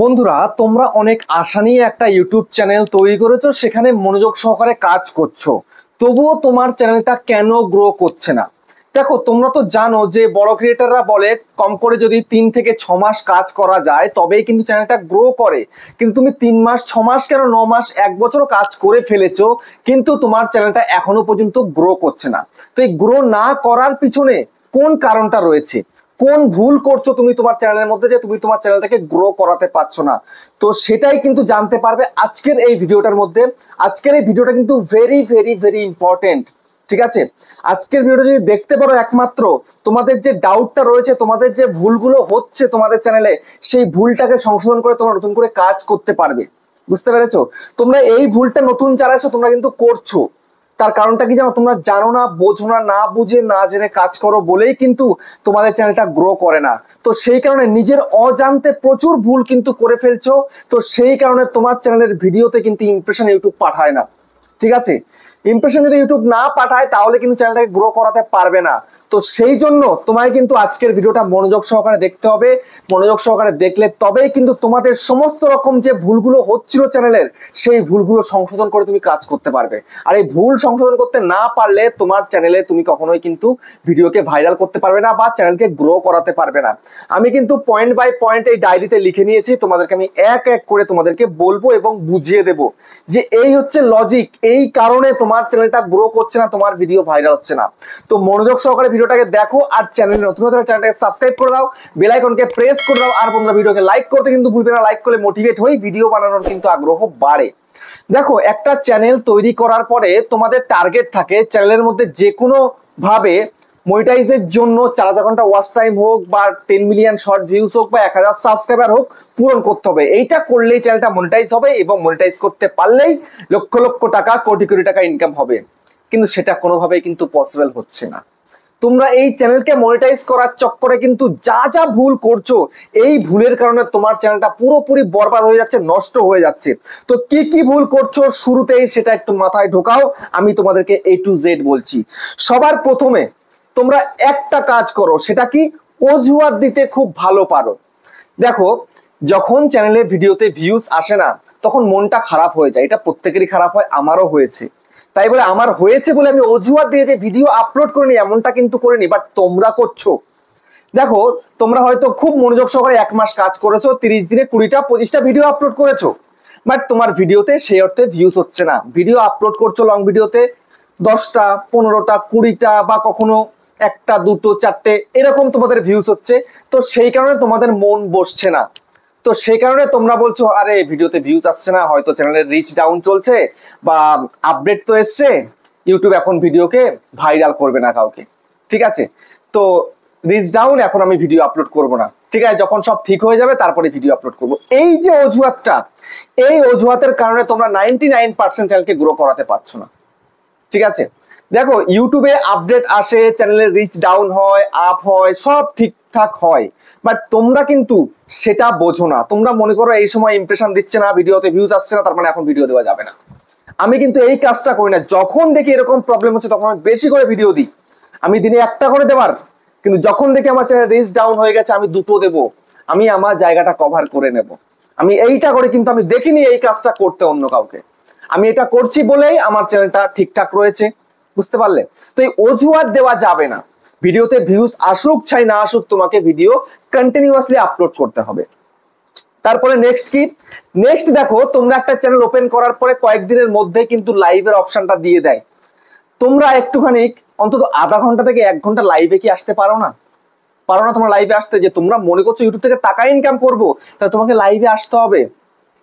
বন্ধুরা তোমরা অনেক আশা নিয়ে একটা ইউটিউব চ্যানেল তৈরি করেছো সেখানে মনোযোগ সহকারে কাজ করছো তবুও তোমার চ্যানেলটা কেন গ্রো করছে না দেখো তোমরা তো জানো যে বড় ক্রিয়েটাররা বলে কম করে যদি তিন থেকে ছ মাস কাজ করা যায় তবেই কিন্তু চ্যানেলটা গ্রো করে কিন্তু তুমি তিন মাস ছ মাস কেন ন মাস এক বছরও কাজ করে ফেলেছো কিন্তু তোমার চ্যানেলটা এখনো পর্যন্ত গ্রো করছে না তো এই গ্রো না করার পিছনে কোন কারণটা রয়েছে কোন ভুল করছো তুমি তোমার চ্যানেলের মধ্যে যে তুমি তোমার চ্যানেলটাকে গ্রো করাতে পারছো না তো সেটাই কিন্তু জানতে পারবে আজকের এই ভিডিওটার মধ্যে আজকের এই ভিডিওটা কিন্তু ভেরি ভেরি ভেরি ইম্পর্টেন্ট ঠিক আছে আজকের ভিডিও যদি দেখতে পারো একমাত্র তোমাদের যে ডাউটটা রয়েছে তোমাদের যে ভুলগুলো হচ্ছে তোমাদের চ্যানেলে সেই ভুলটাকে সংশোধন করে তোমরা নতুন করে কাজ করতে পারবে বুঝতে পেরেছো তোমরা এই ভুলটা নতুন যারা এসো তোমরা কিন্তু করছো তার কারণটা কি জানো তোমরা জানো না বোঝো না না বুঝে না জেনে কাজ করো বলেই কিন্তু তোমাদের চ্যানেলটা গ্রো করে না তো সেই কারণে নিজের অজান্তে প্রচুর ভুল কিন্তু করে ফেলছো তো সেই কারণে তোমার চ্যানেলের ভিডিওতে কিন্তু ইমপ্রেশন ইউটিউব পাঠায় না ঠিক আছে ইমপ্রেশন যদি ইউটিউব না পাঠায় তাহলে কিন্তু চ্যানেলটাকে গ্রো করাতে পারবে না তো সেই জন্য তোমায় কিন্তু আজকের ভিডিওটা মনোযোগ সহকারে দেখতে হবে মনোযোগ সহকারে দেখলে তবেই কিন্তু তোমাদের সমস্ত রকম যে ভুলগুলো হচ্ছিল চ্যানেলের সেই ভুলগুলো সংশোধন করে তুমি কাজ করতে পারবে আর এই ভুল সংশোধন করতে না পারলে তোমার চ্যানেলে তুমি কখনোই কিন্তু ভিডিওকে ভাইরাল করতে পারবে না বা চ্যানেলকে গ্রো করাতে পারবে না আমি কিন্তু পয়েন্ট বাই পয়েন্ট এই ডায়েরিতে লিখে নিয়েছি তোমাদেরকে আমি এক এক করে তোমাদেরকে বলবো এবং বুঝিয়ে দেব যে এই হচ্ছে লজিক এই কারণে তোমার চ্যানেলটা গ্রো করছে না তোমার ভিডিও ভাইরাল হচ্ছে না তো মনোযোগ সহকারে ভিডিওটাকে দেখো আর চ্যানেলে নতুন হতে চ্যানেলটাকে সাবস্ক্রাইব করে দাও বেল আইকনকে প্রেস করে দাও আর বন্ধুরা ভিডিওকে লাইক করতে কিন্তু ভুলবে না লাইক করলে মোটিভেট হই ভিডিও বানানোর কিন্তু আগ্রহ বাড়ে দেখো একটা চ্যানেল তৈরি করার পরে তোমাদের টার্গেট থাকে চ্যানেলের মধ্যে যে কোনো ভাবে মনিটাইজের জন্য চার হাজার ঘন্টা ওয়াচ টাইম হোক বা টেন মিলিয়ন শর্ট ভিউজ হোক বা এক হাজার সাবস্ক্রাইবার হোক পূরণ করতে হবে এইটা করলেই চ্যানেলটা মনিটাইজ হবে এবং মনিটাইজ করতে পারলেই লক্ষ লক্ষ টাকা কোটি কোটি টাকা ইনকাম হবে কিন্তু সেটা কোনোভাবেই কিন্তু পসিবল হচ্ছে না তোমরা এই চ্যানেলকে মনিটাইজ করার চক্করে কিন্তু যা যা ভুল করছো এই ভুলের কারণে তোমার চ্যানেলটা পুরোপুরি বরবাদ হয়ে যাচ্ছে নষ্ট হয়ে যাচ্ছে তো কি কি ভুল করছো শুরুতেই সেটা একটু মাথায় ঢোকাও আমি তোমাদেরকে এ টু জেড বলছি সবার প্রথমে তোমরা একটা কাজ করো সেটা কি অজুহাত দিতে খুব ভালো পারো দেখো যখন চ্যানেলে ভিডিওতে ভিউজ আসে না তখন মনটা খারাপ হয়ে যায় এটা প্রত্যেকেরই খারাপ হয় আমারও হয়েছে তাই বলে আমার হয়েছে বলে আমি অজুহাত দিয়ে যে ভিডিও আপলোড করিনি এমনটা কিন্তু করিনি বাট তোমরা করছো দেখো তোমরা হয়তো খুব মনোযোগ সহকারে এক মাস কাজ করেছো তিরিশ দিনে কুড়িটা পঁচিশটা ভিডিও আপলোড করেছো বাট তোমার ভিডিওতে সেই অর্থে ভিউজ হচ্ছে না ভিডিও আপলোড করছো লং ভিডিওতে দশটা পনেরোটা কুড়িটা বা কখনো একটা দুটো চারটে এরকম তোমাদের ভিউজ হচ্ছে তো সেই কারণে তোমাদের মন বসছে না তো সেই কারণে তোমরা বলছো আরে ভিডিওতে ভিউজ আসছে না হয়তো চ্যানেলের রিচ ডাউন চলছে বা আপডেট তো এসছে ইউটিউব এখন ভিডিওকে ভাইরাল করবে না কাউকে ঠিক আছে তো রিচ ডাউন এখন আমি ভিডিও আপলোড করব না ঠিক আছে যখন সব ঠিক হয়ে যাবে তারপরে ভিডিও আপলোড করব এই যে অজুহাতটা এই অজুহাতের কারণে তোমরা নাইনটি নাইন পার্সেন্ট চ্যানেলকে গ্রো করাতে পারছো না ঠিক আছে দেখো ইউটিউবে আপডেট আসে চ্যানেলের রিচ ডাউন হয় আপ হয় সব ঠিকঠাক হয় বাট তোমরা কিন্তু সেটা বোঝো না তোমরা মনে করো এই সময় ইম্প্রেশন দিচ্ছে না ভিডিওতে ভিউজ আসছে না তার মানে এখন ভিডিও দেওয়া যাবে না আমি কিন্তু এই কাজটা করি না যখন দেখি এরকম প্রবলেম হচ্ছে তখন আমি বেশি করে ভিডিও দিই আমি দিনে একটা করে দেবার কিন্তু যখন দেখি আমার চ্যানেল রিচ ডাউন হয়ে গেছে আমি দুটো দেব আমি আমার জায়গাটা কভার করে নেব আমি এইটা করে কিন্তু আমি দেখিনি এই কাজটা করতে অন্য কাউকে আমি এটা করছি বলেই আমার চ্যানেলটা ঠিকঠাক রয়েছে বুঝতে পারলে তো এই অজুহাত দেওয়া যাবে না ভিডিওতে ভিউজ আসুক চাই না আসুক তোমাকে ভিডিও কন্টিনিউয়াসলি আপলোড করতে হবে তারপরে নেক্সট কি নেক্সট দেখো তোমরা একটা চ্যানেল ওপেন করার পরে কয়েকদিনের মধ্যে কিন্তু লাইভের অপশনটা দিয়ে দেয় তোমরা একটুখানি অন্তত আধা ঘন্টা থেকে এক ঘন্টা লাইভে কি আসতে পারো না পারো না তোমরা লাইভে আসতে যে তোমরা মনে করছো ইউটিউব থেকে টাকা ইনকাম করবো তাহলে তোমাকে লাইভে আসতে হবে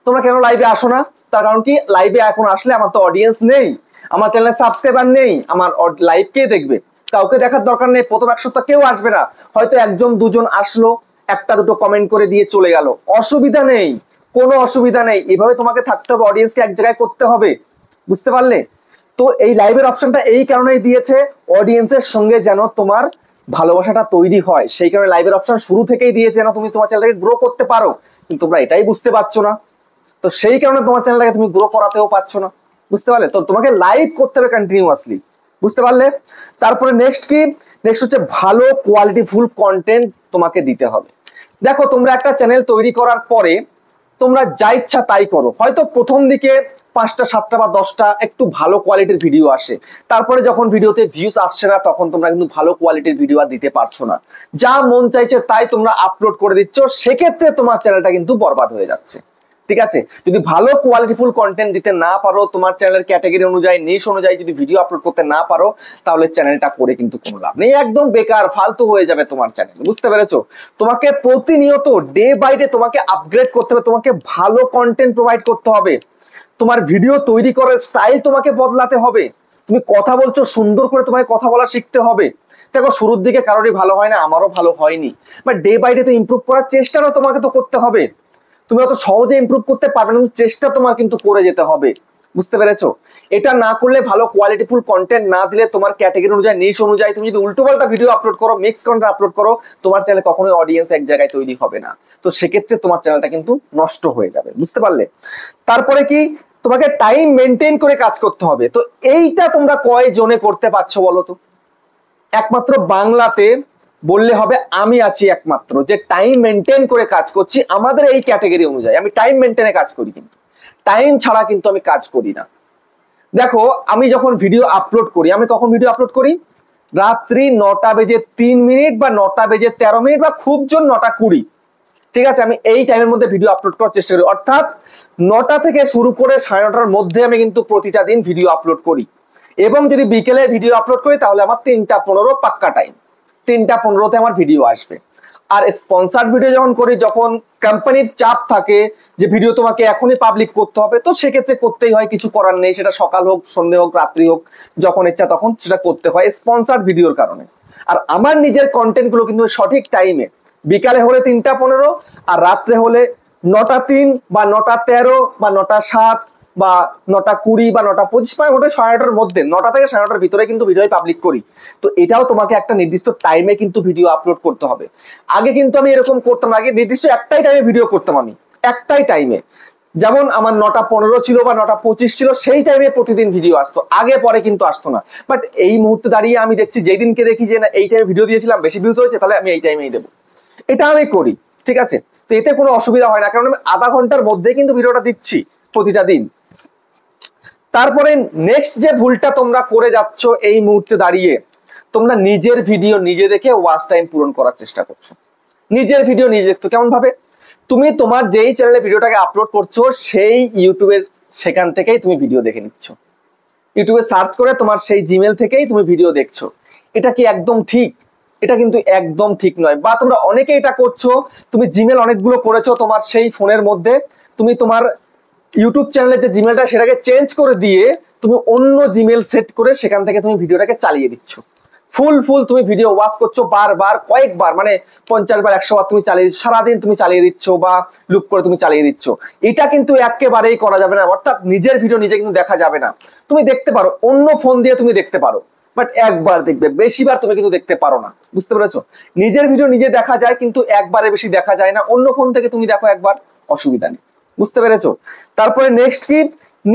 তোমরা কেন লাইভে আসো না তার কারণ কি লাইভে এখন আসলে আমার তো অডিয়েন্স নেই আমার চ্যানেলে সাবস্ক্রাইবার নেই আমার লাইভ কে দেখবে কাউকে দেখার দরকার নেই প্রথম এক সপ্তাহ কেউ আসবে না হয়তো একজন দুজন আসলো একটা দুটো কমেন্ট করে দিয়ে চলে গেল অসুবিধা নেই কোনো অসুবিধা নেই এভাবে তোমাকে থাকতে হবে অডিয়েন্সকে এক জায়গায় করতে হবে বুঝতে পারলে তো এই লাইভের অপশনটা এই কারণেই দিয়েছে অডিয়েন্সের সঙ্গে যেন তোমার ভালোবাসাটা তৈরি হয় সেই কারণে লাইভের অপশন শুরু থেকেই দিয়েছে যেন তুমি তোমার চ্যানেলটাকে গ্রো করতে পারো কিন্তু তোমরা এটাই বুঝতে পারছো না তো সেই কারণে তোমার চ্যানেলটাকে তুমি গ্রো করাতেও পারছো না বুঝতে পারলে তো তোমাকে লাইক করতে হবে কন্টিনিউয়াসলি বুঝতে পারলে তারপরে নেক্সট কি নেক্সট হচ্ছে ভালো কোয়ালিটি ফুল কন্টেন্ট তোমাকে দিতে হবে দেখো তোমরা একটা চ্যানেল তৈরি করার পরে তোমরা যা ইচ্ছা তাই করো হয়তো প্রথম দিকে পাঁচটা সাতটা বা দশটা একটু ভালো কোয়ালিটির ভিডিও আসে তারপরে যখন ভিডিওতে ভিউজ আসছে না তখন তোমরা কিন্তু ভালো কোয়ালিটির ভিডিও আর দিতে পারছো না যা মন চাইছে তাই তোমরা আপলোড করে দিচ্ছ সেক্ষেত্রে তোমার চ্যানেলটা কিন্তু বরবাদ হয়ে যাচ্ছে ঠিক আছে যদি ভালো কোয়ালিটিফুল কন্টেন্ট দিতে না পারো তোমার চ্যানেলের ক্যাটাগরি অনুযায়ী নিশ অনুযায়ী যদি ভিডিও আপলোড করতে না পারো তাহলে চ্যানেলটা করে কিন্তু কোনো লাভ নেই একদম বেকার ফালতু হয়ে যাবে তোমার চ্যানেল বুঝতে পেরেছো তোমাকে প্রতিনিয়ত ডে বাই ডে তোমাকে আপগ্রেড করতে হবে তোমাকে ভালো কন্টেন্ট প্রোভাইড করতে হবে তোমার ভিডিও তৈরি করার স্টাইল তোমাকে বদলাতে হবে তুমি কথা বলছো সুন্দর করে তোমাকে কথা বলা শিখতে হবে দেখো শুরুর দিকে কারোরই ভালো হয় না আমারও ভালো হয়নি বাট ডে বাই ডে তো ইম্প্রুভ করার চেষ্টাটা তোমাকে তো করতে হবে তুমি অত সহজে ইম্প্রুভ করতে পারবে না চেষ্টা তোমার কিন্তু করে যেতে হবে বুঝতে পেরেছো এটা না করলে ভালো কোয়ালিটিফুল কন্টেন্ট না দিলে তোমার ক্যাটাগরি অনুযায়ী নিশ অনুযায়ী তুমি যদি উল্টো পাল্টা ভিডিও আপলোড করো মিক্স কন্টেন্ট আপলোড করো তোমার চ্যানেল কখনোই অডিয়েন্স এক জায়গায় তৈরি হবে না তো সেক্ষেত্রে তোমার চ্যানেলটা কিন্তু নষ্ট হয়ে যাবে বুঝতে পারলে তারপরে কি তোমাকে টাইম মেনটেন করে কাজ করতে হবে তো এইটা তোমরা কয় জনে করতে পারছো বলো তো একমাত্র বাংলাতে বললে হবে আমি আছি একমাত্র যে টাইম মেনটেন করে কাজ করছি আমাদের এই ক্যাটাগরি অনুযায়ী আমি টাইম মেনটেনে কাজ করি কিন্তু টাইম ছাড়া কিন্তু আমি কাজ করি না দেখো আমি যখন ভিডিও আপলোড করি আমি কখন ভিডিও আপলোড করি রাত্রি নটা বেজে তিন মিনিট বা নটা বেজে তেরো মিনিট বা খুব জোর নটা কুড়ি ঠিক আছে আমি এই টাইমের মধ্যে ভিডিও আপলোড করার চেষ্টা করি অর্থাৎ নটা থেকে শুরু করে সাড়ে নটার মধ্যে আমি কিন্তু প্রতিটা দিন ভিডিও আপলোড করি এবং যদি বিকেলে ভিডিও আপলোড করি তাহলে আমার তিনটা পনেরো পাক্কা টাইম তিনটা পনেরোতে আমার ভিডিও আসবে আর স্পন্সার্ড ভিডিও যখন করি যখন কোম্পানির চাপ থাকে যে ভিডিও তোমাকে এখনই পাবলিক করতে হবে তো সেক্ষেত্রে করতেই হয় কিছু করার নেই সেটা সকাল হোক সন্ধে হোক রাত্রি হোক যখন ইচ্ছা তখন সেটা করতে হয় স্পন্সার্ড ভিডিওর কারণে আর আমার নিজের কন্টেন্টগুলো কিন্তু সঠিক টাইমে বিকালে হলে তিনটা পনেরো আর রাত্রে হলে নটা তিন বা নটা তেরো বা নটা সাত বা নটা কুড়ি বা নটা পঁচিশ মানে মোটামুটি সাড়ে নটার মধ্যে নটা থেকে সাড়ে নটার ভিতরে কিন্তু ভিডিও পাবলিক করি তো এটাও তোমাকে একটা নির্দিষ্ট টাইমে কিন্তু ভিডিও আপলোড করতে হবে আগে কিন্তু আমি এরকম করতাম আগে নির্দিষ্ট একটাই টাইমে ভিডিও করতাম আমি একটাই টাইমে যেমন আমার নটা পনেরো ছিল বা নটা পঁচিশ ছিল সেই টাইমে প্রতিদিন ভিডিও আসতো আগে পরে কিন্তু আসতো না বাট এই মুহূর্তে দাঁড়িয়ে আমি দেখছি যেদিনকে দেখি যে না এই টাইমে ভিডিও দিয়েছিলাম বেশি ভিউজ হয়েছে তাহলে আমি এই টাইমেই দেবো এটা আমি করি ঠিক আছে তো এতে কোনো অসুবিধা হয় না কারণ আমি আধা ঘন্টার মধ্যে কিন্তু ভিডিওটা দিচ্ছি প্রতিটা দিন তারপরে নেক্সট যে ভুলটা তোমরা করে যাচ্ছ এই মুহূর্তে দাঁড়িয়ে তোমরা নিজের ভিডিও নিজে দেখে ওয়াচ টাইম পূরণ করার চেষ্টা করছো নিজের ভিডিও নিজে দেখতো কেমন ভাবে তুমি তোমার যেই চ্যানেলে ভিডিওটাকে আপলোড করছো সেই ইউটিউবের সেখান থেকেই তুমি ভিডিও দেখে নিচ্ছ ইউটিউবে সার্চ করে তোমার সেই জিমেল থেকেই তুমি ভিডিও দেখছো এটা কি একদম ঠিক এটা কিন্তু একদম ঠিক নয় বা তোমরা অনেকে এটা করছো তুমি জিমেল অনেকগুলো করেছো তোমার সেই ফোনের মধ্যে তুমি তোমার ইউটিউব চ্যানেলে যে জিমেলটা সেটাকে চেঞ্জ করে দিয়ে তুমি অন্য জিমেল সেট করে সেখান থেকে তুমি ভিডিওটাকে চালিয়ে দিচ্ছ ফুল ফুল তুমি ভিডিও ওয়াচ করছো বারবার কয়েকবার মানে পঞ্চাশ বার একশো বার তুমি চালিয়ে সারাদিন তুমি চালিয়ে দিচ্ছ বা লুপ করে তুমি চালিয়ে দিচ্ছ এটা কিন্তু একেবারেই করা যাবে না অর্থাৎ নিজের ভিডিও নিজে কিন্তু দেখা যাবে না তুমি দেখতে পারো অন্য ফোন দিয়ে তুমি দেখতে পারো বাট একবার দেখবে বার তুমি কিন্তু দেখতে পারো না বুঝতে পেরেছো নিজের ভিডিও নিজে দেখা যায় কিন্তু একবারে বেশি দেখা যায় না অন্য ফোন থেকে তুমি দেখো একবার অসুবিধা নেই বুঝতে পেরেছো তারপরে নেক্সট কি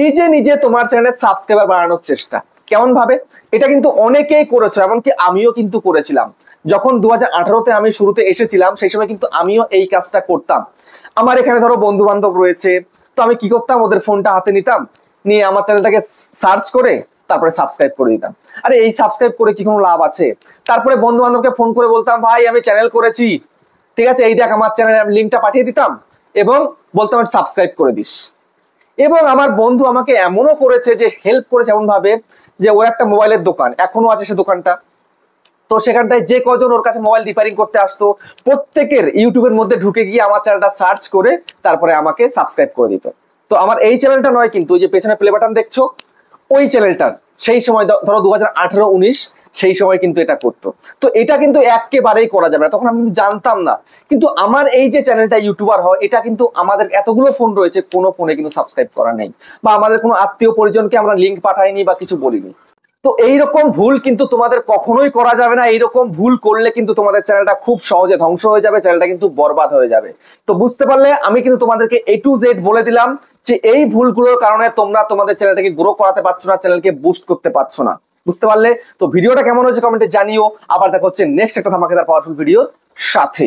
নিজে নিজে তোমার চ্যানেলে সাবস্ক্রাইবার বাড়ানোর চেষ্টা কেমন ভাবে এটা কিন্তু অনেকেই করেছো এমনকি আমিও কিন্তু করেছিলাম যখন দু হাজার আমি শুরুতে এসেছিলাম সেই সময় কিন্তু আমিও এই কাজটা করতাম আমার এখানে ধরো বন্ধু বান্ধব রয়েছে তো আমি কি করতাম ওদের ফোনটা হাতে নিতাম নিয়ে আমার চ্যানেলটাকে সার্চ করে তারপরে সাবস্ক্রাইব করে দিতাম আরে এই সাবস্ক্রাইব করে কি কোনো লাভ আছে তারপরে বন্ধু বান্ধবকে ফোন করে বলতাম ভাই আমি চ্যানেল করেছি ঠিক আছে এই দেখ আমার আমি লিঙ্কটা পাঠিয়ে দিতাম এবং বলতে আমার সাবস্ক্রাইব করে দিস এবং আমার বন্ধু আমাকে এমনও করেছে যে হেল্প করেছে এমনভাবে যে ওর একটা মোবাইলের দোকান এখনো আছে সে দোকানটা তো সেখানটায় যে কজন ওর কাছে মোবাইল রিপেয়ারিং করতে আসতো প্রত্যেকের ইউটিউবের মধ্যে ঢুকে গিয়ে আমার চ্যানেলটা সার্চ করে তারপরে আমাকে সাবস্ক্রাইব করে দিত তো আমার এই চ্যানেলটা নয় কিন্তু ওই যে পেছনে প্লে বাটন দেখছো ওই চ্যানেলটার সেই সময় ধরো দু হাজার আঠেরো উনিশ সেই সময় কিন্তু এটা করতো তো এটা কিন্তু একেবারেই করা যাবে না তখন আমি কিন্তু জানতাম না কিন্তু আমার এই যে চ্যানেলটা ইউটিউবার হয় এটা কিন্তু আমাদের এতগুলো ফোন রয়েছে কোনো ফোনে কিন্তু সাবস্ক্রাইব করা নেই বা আমাদের কোনো আত্মীয় পরিজনকে আমরা লিঙ্ক পাঠাইনি বা কিছু বলিনি তো এইরকম ভুল কিন্তু তোমাদের কখনোই করা যাবে না এইরকম ভুল করলে কিন্তু তোমাদের চ্যানেলটা খুব সহজে ধ্বংস হয়ে যাবে চ্যানেলটা কিন্তু বরবাদ হয়ে যাবে তো বুঝতে পারলে আমি কিন্তু তোমাদেরকে এ টু জেড বলে দিলাম যে এই ভুলগুলোর কারণে তোমরা তোমাদের চ্যানেলটাকে গ্রো করাতে পারছো না চ্যানেলকে বুস্ট করতে পারছো না বুঝতে পারলে তো ভিডিওটা কেমন হয়েছে কমেন্টে জানিও আবার দেখা হচ্ছে নেক্সট একটা ধামাকেদার পাওয়ারফুল ভিডিওর সাথে